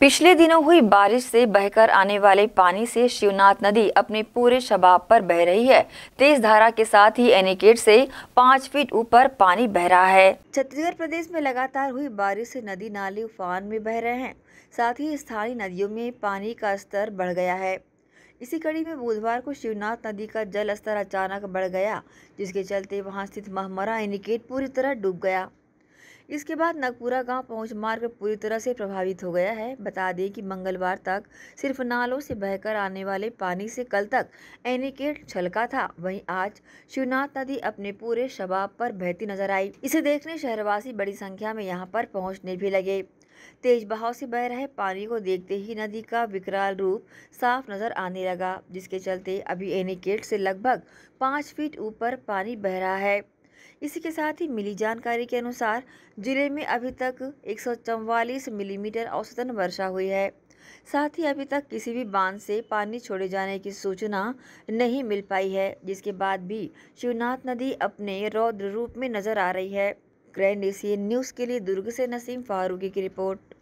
पिछले दिनों हुई बारिश से बहकर आने वाले पानी से शिवनाथ नदी अपने पूरे शबाब पर बह रही है तेज धारा के साथ ही एनिकेट से पाँच फीट ऊपर पानी बह रहा है छत्तीसगढ़ प्रदेश में लगातार हुई बारिश से नदी नाले उफान में बह रहे हैं साथ ही स्थानीय नदियों में पानी का स्तर बढ़ गया है इसी कड़ी में बुधवार को शिवनाथ नदी का जल स्तर अचानक बढ़ गया जिसके चलते वहाँ स्थित महमरा एनिकेट पूरी तरह डूब गया इसके बाद नागपुरा गांव पहुंच मार्ग पूरी तरह से प्रभावित हो गया है बता दें कि मंगलवार तक सिर्फ नालों से बहकर आने वाले पानी से कल तक एनिकेट छलका था वहीं आज शिवनाथ नदी अपने पूरे शबाब पर बहती नजर आई इसे देखने शहरवासी बड़ी संख्या में यहाँ पर पहुँचने भी लगे तेज बहाव से बह रहे पानी को देखते ही नदी का विकराल रूप साफ नजर आने लगा जिसके चलते अभी एनिकेट से लगभग पाँच फीट ऊपर पानी बह रहा है इसी के साथ ही मिली जानकारी के अनुसार जिले में अभी तक एक मिलीमीटर औसतन वर्षा हुई है साथ ही अभी तक किसी भी बांध से पानी छोड़े जाने की सूचना नहीं मिल पाई है जिसके बाद भी शिवनाथ नदी अपने रौद्र रूप में नजर आ रही है ग्रैंड एशियन न्यूज़ के लिए दुर्ग से नसीम फारूकी की रिपोर्ट